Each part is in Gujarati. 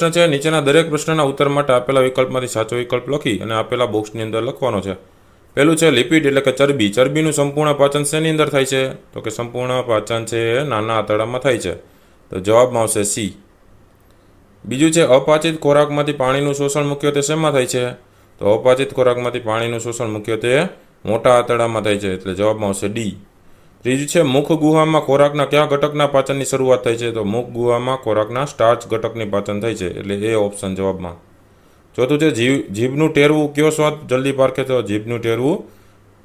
પ્રશ્ન છે નીચેના દરેક પ્રશ્નના ઉત્તર માટે આપેલા વિકલ્પમાંથી સાચો વિકલ્પ લખી અને આપેલા બોક્સની અંદર લખવાનો છે પહેલું છે લિપિડ એટલે કે ચરબી ચરબીનું સંપૂર્ણ પાચન શેની અંદર થાય છે તો કે સંપૂર્ણ પાચન છે એ નાના આંતરડામાં થાય છે તો જવાબમાં આવશે સી બીજું છે અપાચિત ખોરાકમાંથી પાણીનું શોષણ મુખ્યત્વે શેમાં થાય છે તો અપાચિત ખોરાકમાંથી પાણીનું શોષણ મુખ્યત્વે મોટા આંતરડામાં થાય છે એટલે જવાબમાં આવશે ડી ત્રીજું છે મુખ ગુહામાં ખોરાકના ક્યાં ઘટકના પાચનની શરૂઆત થાય છે તો મુખ ગુહામાં ખોરાકના સ્ટાર્ચ ઘટકની પાચન થાય છે એટલે એ ઓપ્શન જવાબમાં ચોથું છે જીભ જીભનું ટેરવું કયો સ્વાદ જલ્દી પારખે તો જીભનું ટેરવું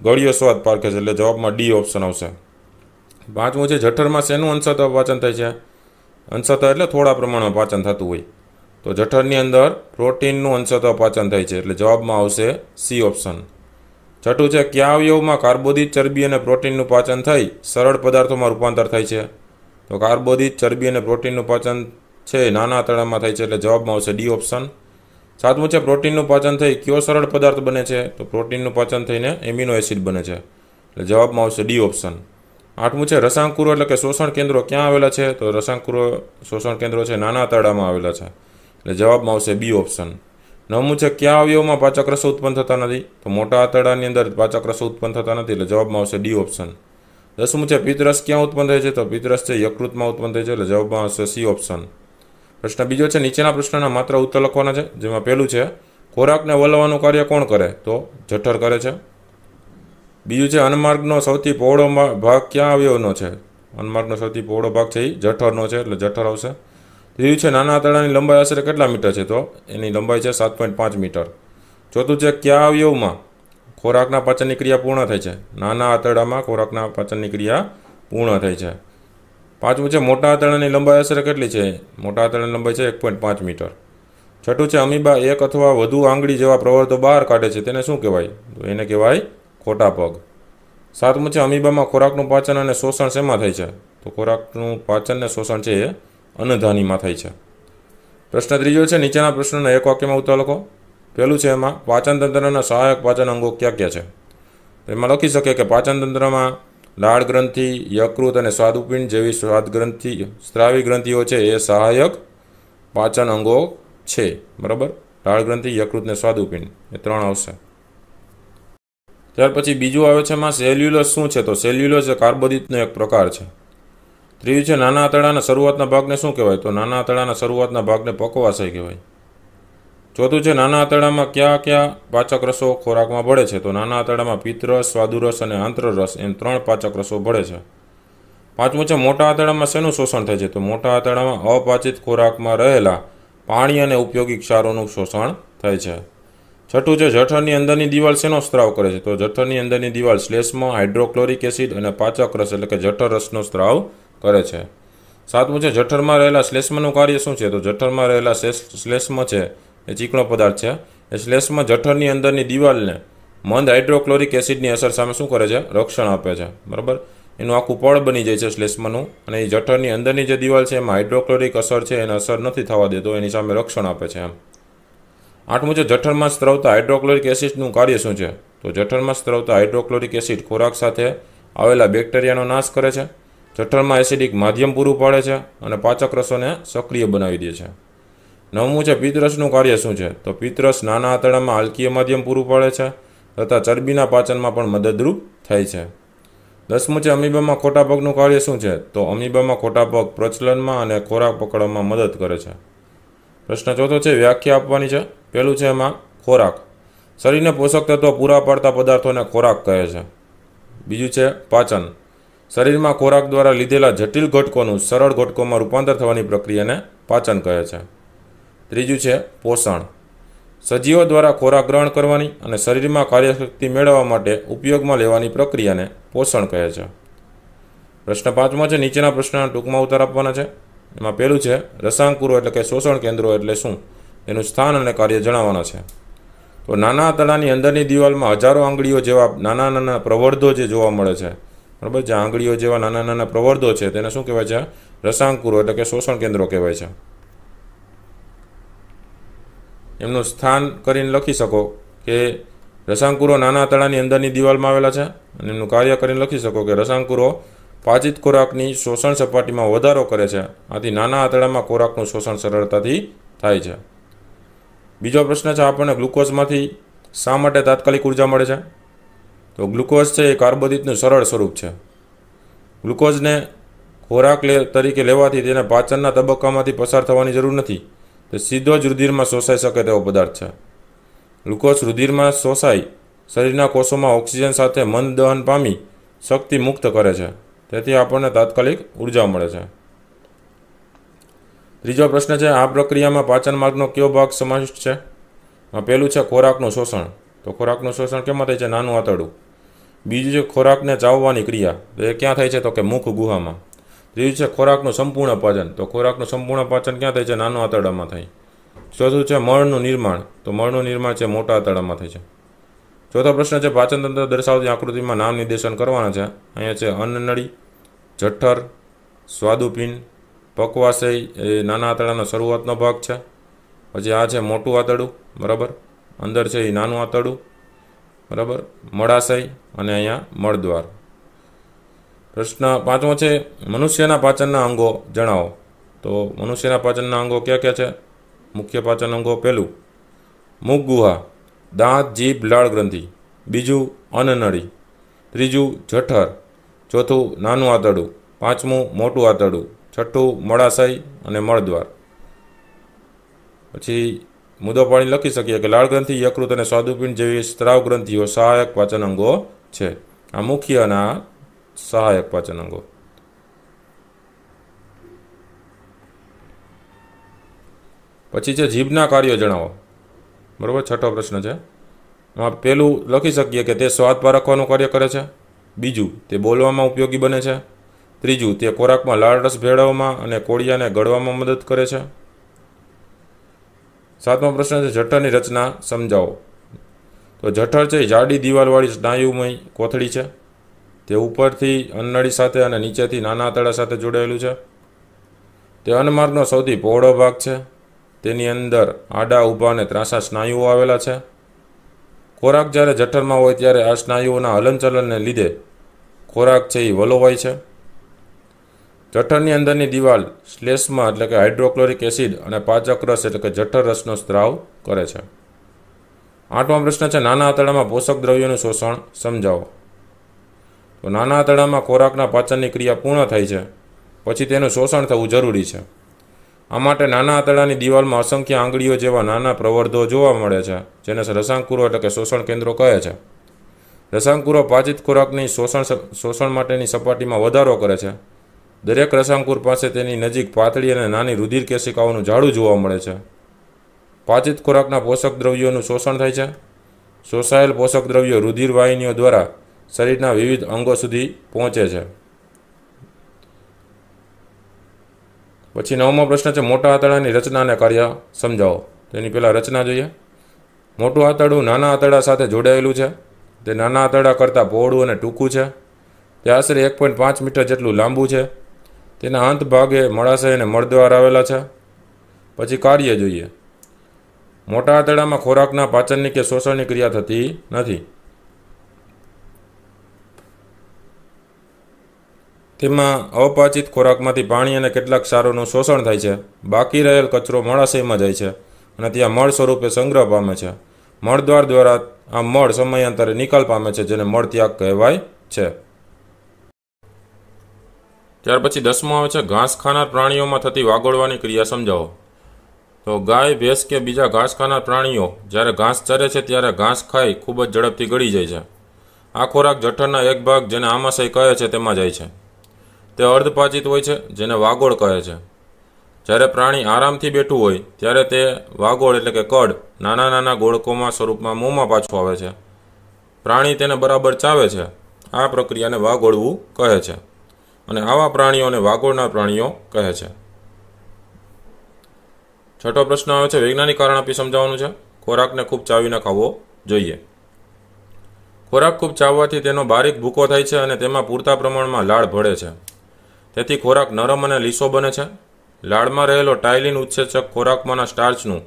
ગળ્યો સ્વાદ પારખે છે એટલે જવાબમાં ડી ઓપ્શન આવશે પાંચમું છે જઠરમાં શેનું અંશત પાચન થાય છે અંશત એટલે થોડા પ્રમાણમાં પાચન થતું હોય તો જઠરની અંદર પ્રોટીનનું અંશત પાચન થાય છે એટલે જવાબમાં આવશે સી ઓપ્શન છઠ્ઠું છે કયા અવયવમાં કાર્બોદિત ચરબી અને પ્રોટીનનું પાચન થઈ સરળ પદાર્થોમાં રૂપાંતર થાય છે તો કાર્બોદિત ચરબી અને પ્રોટીનનું પાચન છે નાના તળામાં થાય છે એટલે જવાબમાં આવશે ડી ઓપ્શન સાતમું છે પ્રોટીનનું પાચન થઈ કયો સરળ પદાર્થ બને છે તો પ્રોટીનનું પાચન થઈને એમિનો એસિડ બને છે એટલે જવાબમાં આવશે ડી ઓપ્શન આઠમું છે રસાંકુરો એટલે કે શોષણ કેન્દ્રો ક્યાં આવેલા છે તો રસાંકુરો શોષણ કેન્દ્રો છે નાના તળામાં આવેલા છે એટલે જવાબમાં આવશે બી ઓપ્શન નવમું છે ક્યાં અવયવમાં પાચક રસો ઉત્પન્ન થતા નથી તો મોટા આંતરડાની અંદર પાચક રસો ઉત્પન્ન થતા નથી એટલે જવાબમાં આવશે ડી ઓપ્શન દસમું છે પિત્તરસ ક્યાં ઉત્પન્ન થાય છે તો પિત્તરસ છે યકૃતમાં ઉત્પન્ન થાય છે એટલે જવાબમાં આવશે સી ઓપ્શન પ્રશ્ન બીજો છે નીચેના પ્રશ્નના માત્ર ઉત્તર લખવાના છે જેમાં પહેલું છે ખોરાકને વલવાનું કાર્ય કોણ કરે તો જઠર કરે છે બીજું છે અન્નમાર્ગનો સૌથી પહોળો ભાગ ક્યાં અવયવનો છે અન્નમાર્ગનો સૌથી પહોળો ભાગ છે એ જઠરનો છે એટલે જઠર આવશે ત્રીજું છે નાના આંતરડાની લંબાઈ આશરે કેટલા મીટર છે તો એની લંબાઈ છે સાત પોઈન્ટ પાંચ મીટર ચોથું છે કયા અવયવમાં ખોરાકના પાચનની ક્રિયા પૂર્ણ થાય છે નાના આંતરડામાં ખોરાકના પાચનની ક્રિયા પૂર્ણ થાય છે પાંચમું છે મોટા આંતરડાની લંબાઈ આશરે કેટલી છે મોટા આંતરડાની લંબાઈ છે એક પોઈન્ટ પાંચ મીટર છઠ્ઠું છે અમીબા એક અથવા વધુ આંગળી જેવા પ્રવર્તો બહાર કાઢે છે તેને શું કહેવાય તો એને કહેવાય ખોટા પગ સાતમું છે અમીબામાં ખોરાકનું પાચન અને શોષણ શેમાં થાય છે તો ખોરાકનું પાચન અને શોષણ છે એ અન્નધાનીમાં થાય છે પ્રશ્ન ત્રીજો છે નીચેના પ્રશ્નોના એક વાક્યમાં ઉત્તર લખો પહેલું છે એમાં પાચન તંત્રના સહાયક પાચન અંગો ક્યાં ક્યાં છે એમાં લખી શકે કે પાચનતંત્રમાં લાળ ગ્રંથિ યકૃત અને સ્વાદુપિંડ જેવી સ્વાદ ગ્રંથિ સ્ત્રાવી ગ્રંથિઓ છે એ સહાયક પાચન અંગો છે બરાબર લાળ ગ્રંથિ યકૃત અને સ્વાદુપિંડ એ ત્રણ આવશે ત્યાર પછી બીજું આવે છે એમાં સેલ્યુલસ શું છે તો સેલ્યુલસ એ કાર્બોદિતનો એક પ્રકાર છે ત્રીજું છે નાના આંતળાના શરૂઆતના ભાગને શું કહેવાય તો નાના આંતળાના શરૂઆતના ભાગને પકવાશય કહેવાય ચોથું છે નાના આંતળામાં કયા કયા પાચક રસો ખોરાકમાં ભળે છે તો નાના આંતળામાં પિત્તરસ સ્વાદુરસ અને આંત્રરસ એમ ત્રણ પાચક રસો ભળે છે પાંચમું છે મોટા આંતળામાં શેનું શોષણ થાય છે તો મોટા આંતળામાં અપાચિત ખોરાકમાં રહેલા પાણી અને ઉપયોગી ક્ષારોનું શોષણ થાય છે છઠ્ઠું છે જઠરની અંદરની દિવાલ શેનો સ્ત્રાવ કરે છે તો જઠરની અંદરની દિવાલ શ્લેષ્મ હાઇડ્રોક્લોરિક એસિડ અને પાચક રસ એટલે કે જઠર રસનો સ્ત્રાવ કરે છે સાતમું છે જઠરમાં રહેલા શ્લેષ્મનું કાર્ય શું છે તો જઠરમાં રહેલા શ્લેષ્મ છે એ ચીકણો પદાર્થ છે એ શ્લેષ્મ જઠરની અંદરની દિવાલને મંદ હાઇડ્રોક્લોરિક એસિડની અસર સામે શું કરે છે રક્ષણ આપે છે બરાબર એનું આખું પળ બની જાય છે શ્લેષ્મનું અને એ જઠરની અંદરની જે દિવાલ છે એમાં હાઇડ્રોક્લોરિક અસર છે એને અસર નથી થવા દેતો એની સામે રક્ષણ આપે છે એમ આઠમું છે જઠરમાં સ્ત્રવતા હાઇડ્રોક્લોરિક એસિડનું કાર્ય શું છે તો જઠરમાં સ્ત્રવતા હાઇડ્રોક્લોરિક એસિડ ખોરાક સાથે આવેલા બેક્ટેરિયાનો નાશ કરે છે જઠરમાં એસિડિક માધ્યમ પૂરું પાડે છે અને પાચક રસોને સક્રિય બનાવી દે છે નવમું છે પિત્તરસનું કાર્ય શું છે તો પિત્તરસ નાના આંતરડામાં હલકીય માધ્યમ પૂરું પાડે છે તથા ચરબીના પાચનમાં પણ મદદરૂપ થાય છે દસમું છે અમીબામાં ખોટા પગનું કાર્ય શું છે તો અમીબામાં ખોટા પગ પ્રચલનમાં અને ખોરાક પકડવામાં મદદ કરે છે પ્રશ્ન ચોથો છે વ્યાખ્યા આપવાની છે પહેલું છે એમાં ખોરાક શરીરને પોષક તત્વો પૂરા પાડતા પદાર્થોને ખોરાક કહે છે બીજું છે પાચન શરીરમાં ખોરાક દ્વારા લીધેલા જટિલ ઘટકોનું સરળ ઘટકોમાં રૂપાંતર થવાની પ્રક્રિયાને પાચન કહે છે ત્રીજું છે પોષણ સજીવો દ્વારા ખોરાક ગ્રહણ કરવાની અને શરીરમાં કાર્યશક્તિ મેળવવા માટે ઉપયોગમાં લેવાની પ્રક્રિયાને પોષણ કહે છે પ્રશ્ન પાંચમાં છે નીચેના પ્રશ્નના ટૂંકમાં ઉત્તર આપવાના છે એમાં પહેલું છે રસાંકુરો એટલે કે શોષણ કેન્દ્રો એટલે શું એનું સ્થાન અને કાર્ય જણાવવાના છે તો નાના તળાની અંદરની દિવાલમાં હજારો આંગળીઓ જેવા નાના નાના પ્રવર્ધો જે જોવા મળે છે બરાબર જે આંગળીઓ જેવા નાના નાના પ્રવર્ધો છે તેને શું કહેવાય છે રસાંકુરો એટલે કે શોષણ કેન્દ્રો કહેવાય છે એમનું સ્થાન કરીને લખી શકો કે રસાંકુરો નાના તળાની અંદરની દિવાલમાં આવેલા છે અને એમનું કાર્ય કરીને લખી શકો કે રસાંકુરો પાચિત ખોરાકની શોષણ સપાટીમાં વધારો કરે છે આથી નાના આંતળામાં ખોરાકનું શોષણ સરળતાથી થાય છે બીજો પ્રશ્ન છે આપણને ગ્લુકોઝમાંથી શા માટે તાત્કાલિક ઉર્જા મળે છે તો ગ્લુકોઝ છે એ કાર્બોદિતનું સરળ સ્વરૂપ છે ગ્લુકોઝને ખોરાક લે તરીકે લેવાથી તેને પાચનના તબક્કામાંથી પસાર થવાની જરૂર નથી તે સીધો જ રુધિરમાં શોષાઈ શકે તેવો પદાર્થ છે ગ્લુકોઝ રુધિરમાં શોષાઈ શરીરના કોષોમાં ઓક્સિજન સાથે મન દહન પામી શક્તિ મુક્ત કરે છે તેથી આપણને તાત્કાલિક ઉર્જા મળે છે ત્રીજો પ્રશ્ન છે આ પ્રક્રિયામાં પાચન માર્ગનો કયો ભાગ સમાવિષ્ટ છે પહેલું છે ખોરાકનું શોષણ તો ખોરાકનું શોષણ કેમ થાય છે નાનું આંતરડું બીજું છે ખોરાકને ચાવવાની ક્રિયા તો એ ક્યાં થાય છે તો કે મુખ ગુહામાં ત્રીજું છે ખોરાકનું સંપૂર્ણ પાચન તો ખોરાકનું સંપૂર્ણ પાચન ક્યાં થાય છે નાનું આંતરડામાં થાય ચોથું છે મળનું નિર્માણ તો મળનું નિર્માણ છે મોટા આંતરડામાં થાય છે ચોથો પ્રશ્ન છે પાચનતંત્ર દર્શાવતી આકૃતિમાં નામ નિર્દેશન કરવાના છે અહીંયા છે અન્નનળી જઠ્ઠર સ્વાદુપિંડ પકવાશય એ નાના આંતરડાનો શરૂઆતનો ભાગ છે પછી આ છે મોટું આંતરડું બરાબર અંદર છે એ નાનું આંતરડું બરાબર મળાશય અને અહીંયા મળદ્વાર પ્રશ્ન પાંચમો છે મનુષ્યના પાચનના અંગો જણાવો તો મનુષ્યના પાચનના અંગો કયા કયા છે મુખ્ય પાચન અંગો પહેલું મુખ ગુહા દાંત જીભ લાળ ગ્રંથિ બીજું અન્નનળી ત્રીજું જઠર ચોથું નાનું આંતરડું પાંચમું મોટું આંતરડું છઠ્ઠું મળાશય અને મળદ્વાર પછી મુદો પાણી લખી શકીએ કે લાળ ગ્રંથિ યકૃત અને સ્વાદુપિંડ જેવી સ્ત્રાવ ગ્રંથિઓ સહાયક પાચન અંગો છે આ મુખ્યના સહાયક પાચન અંગો પછી છે જીભના કાર્યો જણાવો બરાબર છઠ્ઠો પ્રશ્ન છે એમાં પહેલું લખી શકીએ કે તે સ્વાદ પારખવાનું કાર્ય કરે છે બીજું તે બોલવામાં ઉપયોગી બને છે ત્રીજું તે ખોરાકમાં લાળ રસ ભેળવવામાં અને કોળિયાને ગળવામાં મદદ કરે છે સાતમો પ્રશ્ન છે જઠરની રચના સમજાવો તો જઠર છે જાડી દિવાલવાળી સ્નાયુમય કોથળી છે તે ઉપરથી અન્નળી સાથે અને નીચેથી નાના આંતળા સાથે જોડાયેલું છે તે અન્નમાર્ગનો સૌથી પહોળો ભાગ છે તેની અંદર આડા ઊભા અને ત્રાસા સ્નાયુઓ આવેલા છે ખોરાક જ્યારે જઠરમાં હોય ત્યારે આ સ્નાયુઓના હલનચલનને લીધે ખોરાક છે એ વલોવાય છે જઠરની અંદરની દિવાલ શ્લેષ્મા એટલે કે હાઇડ્રોક્લોરિક એસિડ અને પાચક રસ એટલે કે જઠર રસનો સ્ત્રાવ કરે છે આઠમો પ્રશ્ન છે નાના આંતરડામાં પોષક દ્રવ્યોનું શોષણ સમજાવો તો નાના આંતરડામાં ખોરાકના પાચનની ક્રિયા પૂર્ણ થઈ છે પછી તેનું શોષણ થવું જરૂરી છે આ માટે નાના આંતરડાની દિવાલમાં અસંખ્ય આંગળીઓ જેવા નાના પ્રવર્ધો જોવા મળે છે જેને રસાંકુરો એટલે કે શોષણ કેન્દ્રો કહે છે રસાંકુરો પાચિત ખોરાકની શોષણ શોષણ માટેની સપાટીમાં વધારો કરે છે દરેક રસાંકુર પાસે તેની નજીક પાતળી અને નાની રુધિર કેશિકાઓનું ઝાડું જોવા મળે છે પાચિત ખોરાકના પોષક દ્રવ્યોનું શોષણ થાય છે શોષાયેલ પોષક દ્રવ્યો રુધિરવાહિનીઓ દ્વારા શરીરના વિવિધ અંગો સુધી પહોંચે છે પછી નવમો પ્રશ્ન છે મોટા આંતરડાની રચનાને કાર્ય સમજાવો તેની પહેલાં રચના જોઈએ મોટું આંતરડું નાના આંતરડા સાથે જોડાયેલું છે તે નાના આંતરડા કરતાં પહોળું અને ટૂંકું છે તે આશરે એક પોઈન્ટ પાંચ મીટર જેટલું લાંબુ છે તેના અંત ભાગે મળાશય અને મળદ્વાર આવેલા છે પછી કાર્ય જોઈએ મોટા આંતરડામાં ખોરાકના પાચનની કે શોષણની ક્રિયા થતી નથી તેમાં અપાચિત ખોરાકમાંથી પાણી અને કેટલાક ક્ષારોનું શોષણ થાય છે બાકી રહેલ કચરો મળાશયમાં જાય છે અને ત્યાં મળ સ્વરૂપે સંગ્રહ પામે છે મળદ્વાર દ્વારા આ મળ સમયાંતરે નિકાલ પામે છે જેને મળત્યાગ કહેવાય છે ત્યાર પછી દસમું આવે છે ઘાસ ખાનાર પ્રાણીઓમાં થતી વાગોળવાની ક્રિયા સમજાવો તો ગાય ભેંસ કે બીજા ઘાસ ખાનાર પ્રાણીઓ જ્યારે ઘાસ ચરે છે ત્યારે ઘાસ ખાઈ ખૂબ જ ઝડપથી ગળી જાય છે આ ખોરાક જઠરના એક ભાગ જેને આમાશય કહે છે તેમાં જાય છે તે અર્ધપાચિત હોય છે જેને વાગોળ કહે છે જ્યારે પ્રાણી આરામથી બેઠું હોય ત્યારે તે વાગોળ એટલે કે કડ નાના નાના ગોળકોમાં સ્વરૂપમાં મોંમાં પાછું આવે છે પ્રાણી તેને બરાબર ચાવે છે આ પ્રક્રિયાને વાગોળવું કહે છે અને આવા પ્રાણીઓને વાઘોળના પ્રાણીઓ કહે છે છઠ્ઠો પ્રશ્ન આવે છે વૈજ્ઞાનિક કારણ આપી સમજાવવાનું છે ખોરાકને ખૂબ ચાવીને ખાવો જોઈએ ખોરાક ખૂબ ચાવવાથી તેનો બારીક ભૂકો થાય છે અને તેમાં પૂરતા પ્રમાણમાં લાળ ભળે છે તેથી ખોરાક નરમ અને લીસો બને છે લાળમાં રહેલો ટાઇલિન ઉત્સેચક ખોરાકમાંના સ્ટાર્ચનું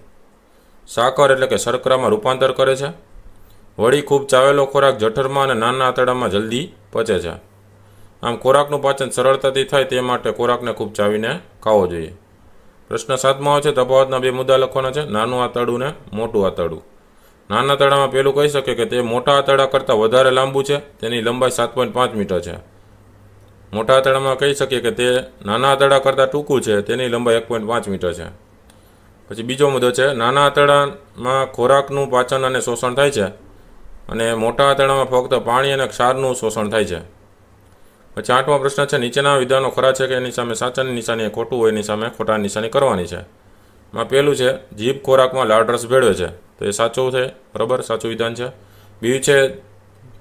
સાકર એટલે કે શર્કરામાં રૂપાંતર કરે છે વળી ખૂબ ચાવેલો ખોરાક જઠરમાં અને નાના આંતરડામાં જલ્દી પચે છે આમ ખોરાકનું પાચન સરળતાથી થાય તે માટે ખોરાકને ખૂબ ચાવીને ખાવો જોઈએ પ્રશ્ન સાતમાં છે તફાવતના બે મુદ્દા લખવાના છે નાનું આતડું ને મોટું આતડું નાના તળામાં પેલું કહી શકે કે તે મોટા આતડા કરતાં વધારે લાંબુ છે તેની લંબાઈ સાત પોઈન્ટ પાંચ મીટર છે મોટા આતડામાં કહી શકીએ કે તે નાના આતડા કરતાં ટૂંકું છે તેની લંબાઈ એક પોઈન્ટ પાંચ મીટર છે પછી બીજો મુદ્દો છે નાના આતડામાં ખોરાકનું પાચન અને શોષણ થાય છે અને મોટા આતડામાં ફક્ત પાણી અને ક્ષારનું શોષણ થાય છે પછી આઠમો પ્રશ્ન છે નીચેના વિધાનો ખરા છે કે એની સામે સાચાની નિશાની ખોટું હોય એની સામે ખોટા નિશાની કરવાની છે એમાં પહેલું છે જીભ ખોરાકમાં લાળરસ ભેળવે છે તો એ સાચું છે બરાબર સાચું વિધાન છે બીજું છે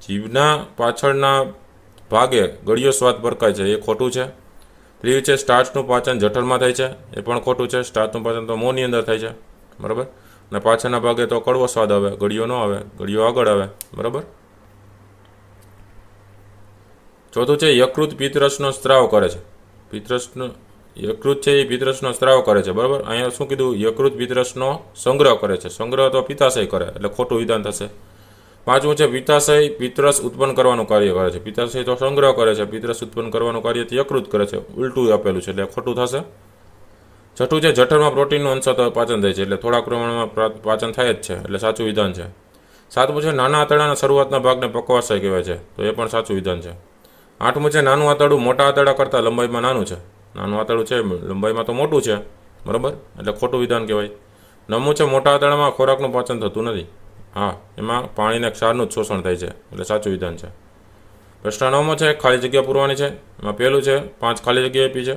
જીભના પાછળના ભાગે ગળિયો સ્વાદ ભરકાય છે એ ખોટું છે ત્રીજું છે સ્ટાર્ચનું પાચન જઠરમાં થાય છે એ પણ ખોટું છે સ્ટાર્ચનું પાચન તો મોંની અંદર થાય છે બરાબર અને પાછળના ભાગે તો કડવો સ્વાદ આવે ગળિયો ન આવે ગળિયો આગળ આવે બરાબર ચોથું છે યકૃત પિત્તરસનો સ્ત્રાવ કરે છે પિત્તરસનો યકૃત છે એ પિત્તરસનો સ્ત્રાવ કરે છે બરાબર અહીંયા શું કીધું યકૃત પિત્તરસનો સંગ્રહ કરે છે સંગ્રહ તો પિત્તાશય કરે એટલે ખોટું વિધાન થશે પાંચમું છે પિત્તાશય પિત્તરસ ઉત્પન્ન કરવાનું કાર્ય કરે છે પિત્તાશય તો સંગ્રહ કરે છે પિત્તરસ ઉત્પન્ન કરવાનું કાર્ય યકૃત કરે છે ઉલટું આપેલું છે એટલે ખોટું થશે છઠ્ઠું છે જઠરમાં પ્રોટીનનો અંશ પાચન થાય છે એટલે થોડા પ્રમાણમાં પાચન થાય જ છે એટલે સાચું વિધાન છે સાતમું છે નાના આંતરડાના શરૂઆતના ભાગને પકવાશય કહેવાય છે તો એ પણ સાચું વિધાન છે આઠમું છે નાનું આંતરડું મોટા આંતરડા કરતાં લંબાઈમાં નાનું છે નાનું આંતરડું છે લંબાઈમાં તો મોટું છે બરાબર એટલે ખોટું વિધાન કહેવાય નમું છે મોટા આંતરડામાં ખોરાકનું પાચન થતું નથી હા એમાં પાણીને ક્ષારનું જ શોષણ થાય છે એટલે સાચું વિધાન છે પ્રશ્ન નવમો છે ખાલી જગ્યા પૂરવાની છે એમાં પહેલું છે પાંચ ખાલી જગ્યા આપી છે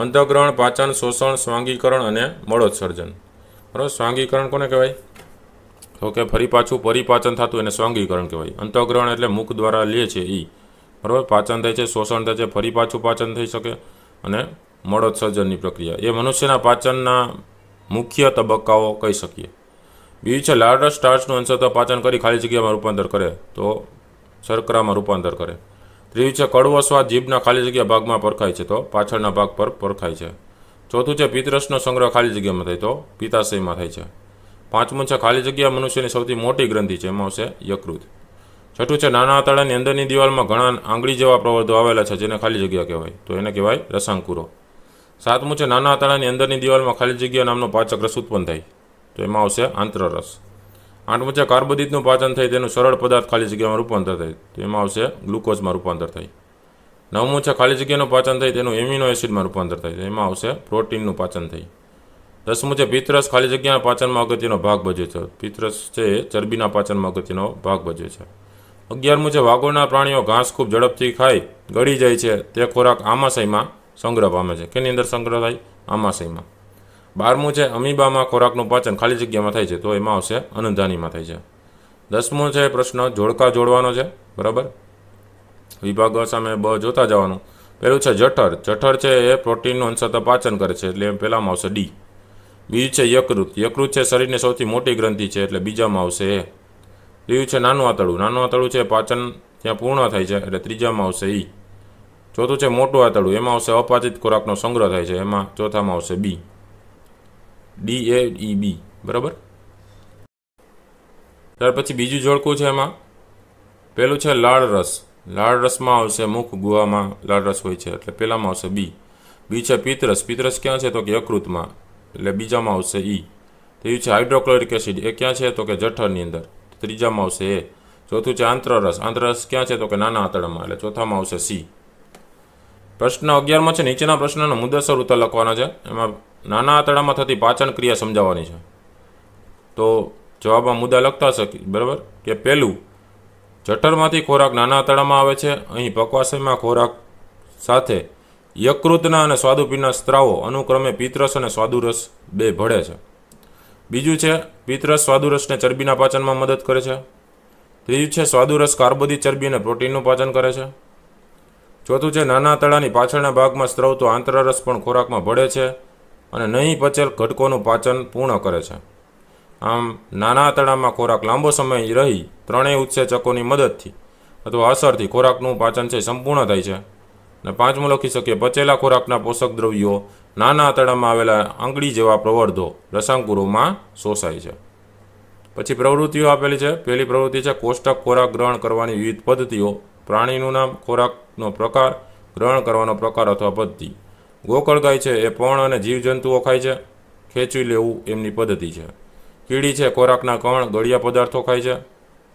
અંતઃગ્રહણ પાચન શોષણ સ્વાંગીકરણ અને મળોત્સર્જન બરાબર સ્વાંગીકરણ કોને કહેવાય તો કે ફરી પાછું પરિપાચન થતું એને સ્વાંગીકરણ કહેવાય અંતઃગ્રહણ એટલે મુખ દ્વારા લે છે એ બરાબર પાચન થાય છે શોષણ થાય છે ફરી પાછું પાચન થઈ શકે અને મળોત્સર્જનની પ્રક્રિયા એ મનુષ્યના પાચનના મુખ્ય તબક્કાઓ કહી શકીએ બીજું છે લાર્જ સ્ટાર્ચનું તો પાચન કરી ખાલી જગ્યામાં રૂપાંતર કરે તો શર્કરામાં રૂપાંતર કરે ત્રીજું છે કડવો સ્વાદ જીભના ખાલી જગ્યા ભાગમાં પરખાય છે તો પાછળના ભાગ પર પરખાય છે ચોથું છે પિત્તરસનો સંગ્રહ ખાલી જગ્યામાં થાય તો પિત્તાશયમાં થાય છે પાંચમું છે ખાલી જગ્યા મનુષ્યની સૌથી મોટી ગ્રંથિ છે એમાં આવશે યકૃત છઠ્ઠું છે નાના આંતરડાની અંદરની દિવાલમાં ઘણા આંગળી જેવા પ્રવર્ધો આવેલા છે જેને ખાલી જગ્યા કહેવાય તો એને કહેવાય રસાંકુરો સાતમું છે નાના આંતરડાની અંદરની દિવાલમાં ખાલી જગ્યા નામનો પાચક રસ ઉત્પન્ન થાય તો એમાં આવશે આંતરરસ આઠમું છે કાર્બોદિતનું પાચન થાય તેનું સરળ પદાર્થ ખાલી જગ્યામાં રૂપાંતર થાય તો એમાં આવશે ગ્લુકોઝમાં રૂપાંતર થાય નવમું છે ખાલી જગ્યાનું પાચન થાય તેનું એમિનો એસિડમાં રૂપાંતર થાય એમાં આવશે પ્રોટીનનું પાચન થાય દસમું છે પિત્તરસ ખાલી જગ્યાના પાચનમાં અગત્યનો ભાગ ભજવે છે પિત્તરસ છે એ ચરબીના પાચનમાં અગત્યનો ભાગ ભજવે છે અગિયાર મુજબ વાઘોના પ્રાણીઓ ઘાસ ખૂબ ઝડપથી ખાઈ ગળી જાય છે તે ખોરાક આમાશયમાં સંગ્રહ પામે છે કેની અંદર સંગ્રહ થાય આમાશયમાં બારમું છે અમીબામાં ખોરાકનું પાચન ખાલી જગ્યામાં થાય છે તો એમાં આવશે અનંધાનીમાં થાય છે દસમું છે પ્રશ્ન જોડકા જોડવાનો છે બરાબર વિભાગ સામે બ જોતા જવાનું પહેલું છે જઠર જઠર છે એ પ્રોટીનનું અંશતઃ પાચન કરે છે એટલે પહેલામાં આવશે ડી બીજું છે યકૃત યકૃત છે શરીરની સૌથી મોટી ગ્રંથિ છે એટલે બીજામાં આવશે એ ત્રીજું છે નાનું આંતળું નાનું આંતળું છે પાચન ત્યાં પૂર્ણ થાય છે એટલે ત્રીજામાં આવશે ઈ ચોથું છે મોટું આંતળું એમાં આવશે અપાચિત ખોરાકનો સંગ્રહ થાય છે એમાં ચોથામાં આવશે બી ડી એ ઈ બી બરાબર ત્યાર પછી બીજું જોડકું છે એમાં પહેલું છે લાળ રસ લાળ રસમાં આવશે મુખ ગુવામાં લાળ રસ હોય છે એટલે પહેલામાં આવશે બી બી છે પિત્તરસ પિત્તરસ ક્યાં છે તો કે યકૃતમાં એટલે બીજામાં આવશે ઈ ત્રીજું છે હાઇડ્રોક્લોરિક એસિડ એ ક્યાં છે તો કે જઠરની અંદર ત્રીજામાં આવશે એ ચોથું છે આંતરરસ આંતરરસ ક્યાં છે તો કે નાના આંતરડામાં એટલે ચોથામાં આવશે સી પ્રશ્ન અગિયારમાં છે નીચેના પ્રશ્નનો મુદ્દાસર ઉત્તર લખવાનો છે એમાં નાના આંતરડામાં થતી પાચન ક્રિયા સમજાવવાની છે તો જવાબમાં મુદ્દા લખતા શકી બરાબર કે પહેલું જઠરમાંથી ખોરાક નાના આંતરડામાં આવે છે અહીં પકવાશયમાં ખોરાક સાથે યકૃતના અને સ્વાદુપીના સ્ત્રાવો અનુક્રમે પિત્તરસ અને સ્વાદુરસ બે ભળે છે બીજું છે પિત્તરસ સ્વાદુરસને ચરબીના પાચનમાં મદદ કરે છે ત્રીજું છે સ્વાદુરસ કાર્બોદિત ચરબી અને પ્રોટીનનું પાચન કરે છે ચોથું છે નાના તળાની પાછળના ભાગમાં સ્ત્રવતો આંતરરસ પણ ખોરાકમાં ભળે છે અને નહીં પચેલ ઘટકોનું પાચન પૂર્ણ કરે છે આમ નાના તળામાં ખોરાક લાંબો સમય રહી ત્રણેય ઉત્સેચકોની મદદથી અથવા અસરથી ખોરાકનું પાચન છે સંપૂર્ણ થાય છે અને પાંચમું લખી શકીએ પચેલા ખોરાકના પોષક દ્રવ્યો નાના આંતળામાં આવેલા આંગળી જેવા પ્રવર્ધો રસાંકુરોમાં શોષાય છે પછી પ્રવૃત્તિઓ આપેલી છે પહેલી પ્રવૃત્તિ છે કોષ્ટક ખોરાક ગ્રહણ કરવાની વિવિધ પદ્ધતિઓ પ્રાણીનું નામ ખોરાકનો પ્રકાર ગ્રહણ કરવાનો પ્રકાર અથવા પદ્ધતિ ગોકળ ગાય છે એ પણ અને જીવજંતુઓ ખાય છે ખેંચી લેવું એમની પદ્ધતિ છે કીડી છે ખોરાકના કણ ગળિયા પદાર્થો ખાય છે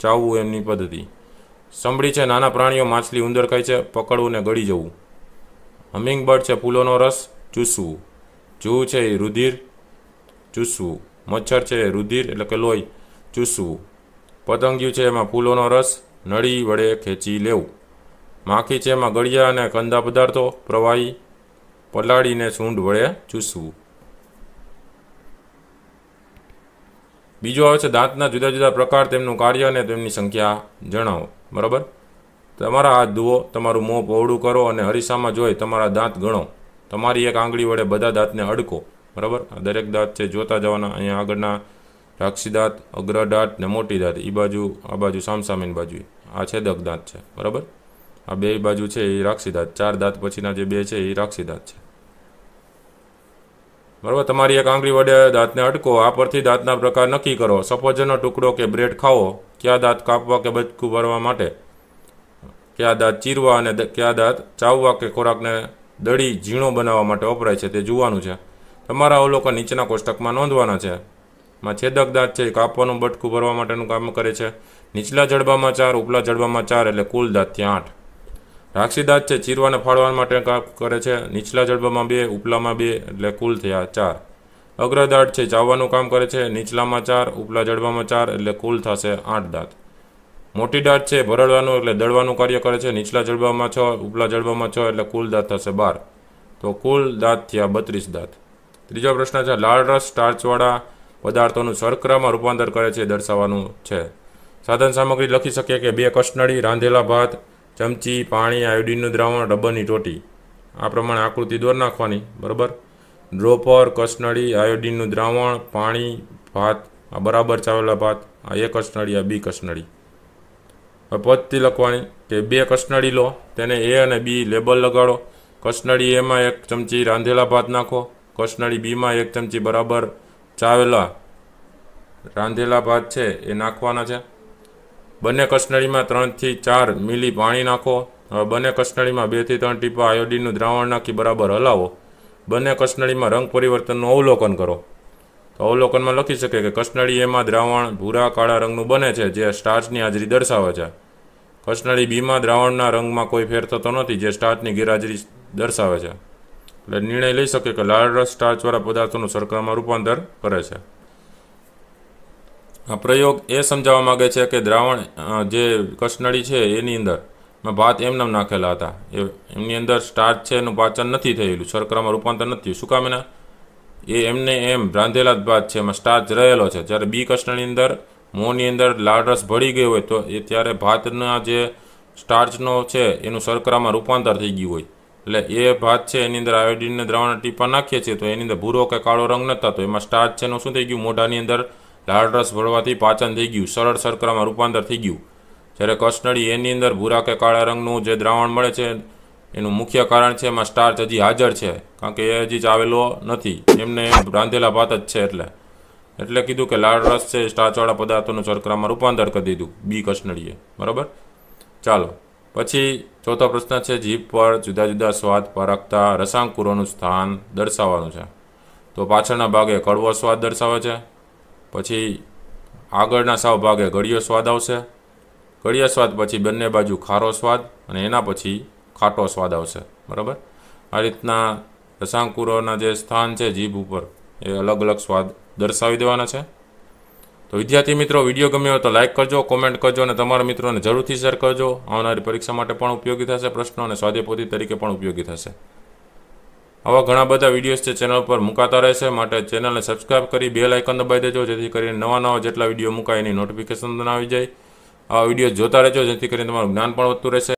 ચાવવું એમની પદ્ધતિ સંભળી છે નાના પ્રાણીઓ માછલી ઉંદર ખાય છે પકડવું ને ગળી જવું હમિંગ હમિંગબર્ડ છે ફૂલોનો રસ ચૂસવું જૂ છે એ રુધિર ચૂસવું મચ્છર છે રુધિર એટલે કે લોહી ચૂસવું પતંગિયું છે એમાં ફૂલોનો રસ નળી વડે ખેંચી લેવું માખી છે એમાં ગળિયા અને કંદા પદાર્થો પ્રવાહી પલાળીને સૂંઢ વડે ચૂસવું બીજો આવે છે દાંતના જુદા જુદા પ્રકાર તેમનું કાર્ય અને તેમની સંખ્યા જણાવો બરાબર તમારા હાથ ધુઓ તમારું મોં પહોળું કરો અને હરીસામાં જોઈ તમારા દાંત ગણો તમારી એક આંગળી વડે બધા દાંતને અડકો બરાબર દરેક દાંત છે જોતા જવાના અહીંયા આગળના રાક્ષી દાંત અગ્ર દાંત ને મોટી દાંત એ બાજુ આ બાજુ સામસામેની બાજુ આ છેદક દાંત છે બરાબર આ બે બાજુ છે એ રાક્ષી દાંત ચાર દાંત પછીના જે બે છે એ રાક્ષી દાંત છે બરાબર તમારી એક આંગળી વડે દાંતને અડકો આ પરથી દાંતના પ્રકાર નક્કી કરો સફરજનનો ટુકડો કે બ્રેડ ખાવો કયા દાંત કાપવા કે બચકું ભરવા માટે કયા દાંત ચીરવા અને કયા દાંત ચાવવા કે ખોરાકને દળી ઝીણો બનાવવા માટે વપરાય છે તે જોવાનું છે તમારા અવલોકન નીચેના કોષ્ટકમાં નોંધવાના છે માં છેદક દાંત છે કાપવાનું બટકું ભરવા માટેનું કામ કરે છે નીચલા જડબામાં ચાર ઉપલા જડબામાં ચાર એટલે કુલ દાંત ત્યાં આઠ રાક્ષી દાંત છે ચીરવાને ફાળવા માટે કામ કરે છે નીચલા જડબામાં બે ઉપલામાં બે એટલે કુલ થયા ચાર અગ્રદાંત છે ચાવવાનું કામ કરે છે નીચલામાં ચાર ઉપલા જડબામાં ચાર એટલે કુલ થશે આઠ દાંત મોટી દાંત છે ભરડવાનું એટલે દળવાનું કાર્ય કરે છે નીચલા જડબામાં છ ઉપલા જડબામાં છ એટલે કુલ દાંત થશે બાર તો કુલ દાંત થયા બત્રીસ દાંત ત્રીજો પ્રશ્ન છે લાળ રસ સ્ટાર્ચવાળા પદાર્થોનું શર્કરામાં રૂપાંતર કરે છે દર્શાવવાનું છે સાધન સામગ્રી લખી શકીએ કે બે કસનળી રાંધેલા ભાત ચમચી પાણી આયોડીનનું દ્રાવણ રબરની ટોટી આ પ્રમાણે આકૃતિ દોર નાખવાની બરાબર ડ્રોપર કસનળી આયોડીનનું દ્રાવણ પાણી ભાત આ બરાબર ચાવેલા ભાત આ એ કસનળી આ બી કસનળી પદ્ધતિ લખવાની કે બે કસનળી લો તેને એ અને બી લેબલ લગાડો કસનળી એમાં એક ચમચી રાંધેલા ભાત નાખો કસનળી બીમાં એક ચમચી બરાબર ચાવેલા રાંધેલા ભાત છે એ નાખવાના છે બંને કસનળીમાં ત્રણથી ચાર મિલી પાણી નાખો હવે બંને કસનળીમાં બેથી ત્રણ ટીપા આયોડીનનું દ્રાવણ નાખી બરાબર હલાવો બંને કસનળીમાં રંગ પરિવર્તનનું અવલોકન કરો અવલોકનમાં લખી શકે કે કસનળી એમાં દ્રાવણ ભૂરા કાળા રંગનું બને છે જે સ્ટાર્ચની હાજરી દર્શાવે છે કસનળી બીમાં દ્રાવણના રંગમાં કોઈ ફેર થતો નથી જે સ્ટાર્ચની ગેરહાજરી દર્શાવે છે એટલે નિર્ણય લઈ શકે કે લાલ રસ સ્ટાર્ચવાળા પદાર્થોનું સરકામાં રૂપાંતર કરે છે આ પ્રયોગ એ સમજાવવા માગે છે કે દ્રાવણ જે કસનળી છે એની અંદર ભાત એમને નાખેલા હતા એમની અંદર સ્ટાર્ચ છે એનું પાચન નથી થયેલું શર્કરામાં રૂપાંતર નથી શું કામ એના એ એમને એમ રાંધેલા જ ભાત છે એમાં સ્ટાર્ચ રહેલો છે જ્યારે બી કસ્ટર્ડની અંદર મોંની અંદર લાળ રસ ભળી ગયો હોય તો એ ત્યારે ભાતના જે સ્ટાર્ચનો છે એનું શર્કરામાં રૂપાંતર થઈ ગયું હોય એટલે એ ભાત છે એની અંદર આયોડિનને દ્રાવણ ટીપા નાખીએ છીએ તો એની અંદર ભૂરો કે કાળો રંગ નતા તો એમાં સ્ટાર્ચ છે એનું શું થઈ ગયું મોઢાની અંદર લાળ રસ ભળવાથી પાચન થઈ ગયું સરળ શર્કરામાં રૂપાંતર થઈ ગયું જ્યારે કસ્ટડી એની અંદર ભૂરા કે કાળા રંગનું જે દ્રાવણ મળે છે એનું મુખ્ય કારણ છે એમાં સ્ટાર્ચ હજી હાજર છે કારણ કે એ હજી આવેલો નથી એમને રાંધેલા ભાત જ છે એટલે એટલે કીધું કે લાળ રસ છે સ્ટાર્ચવાળા પદાર્થોનું શર્કરામાં રૂપાંતર કરી દીધું બી કસનળીએ બરાબર ચાલો પછી ચોથો પ્રશ્ન છે જીભ પર જુદા જુદા સ્વાદ પરખતા રસાંકુરોનું સ્થાન દર્શાવવાનું છે તો પાછળના ભાગે કડવો સ્વાદ દર્શાવે છે પછી આગળના સાવ ભાગે ઘડિયો સ્વાદ આવશે ઘડિયા સ્વાદ પછી બંને બાજુ ખારો સ્વાદ અને એના પછી ખાટો સ્વાદ આવશે બરાબર આ રીતના રસાંકુરોના જે સ્થાન છે જીભ ઉપર એ અલગ અલગ સ્વાદ દર્શાવી દેવાના છે તો વિદ્યાર્થી મિત્રો વિડીયો ગમ્યો તો લાઇક કરજો કોમેન્ટ કરજો અને તમારા મિત્રોને જરૂરથી શેર કરજો આવનારી પરીક્ષા માટે પણ ઉપયોગી થશે પ્રશ્નો અને સ્વાધ્યપોથી તરીકે પણ ઉપયોગી થશે આવા ઘણા બધા વિડીયોઝ છે ચેનલ પર મુકાતા રહેશે માટે ચેનલને સબસ્ક્રાઇબ કરી બે આઇકન દબાવી દેજો જેથી કરીને નવા નવા જેટલા વિડીયો મુકાય એની નોટિફિકેશન આવી જાય આ વિડીયો જોતા રહેજો જેથી કરીને તમારું જ્ઞાન પણ વધતું રહેશે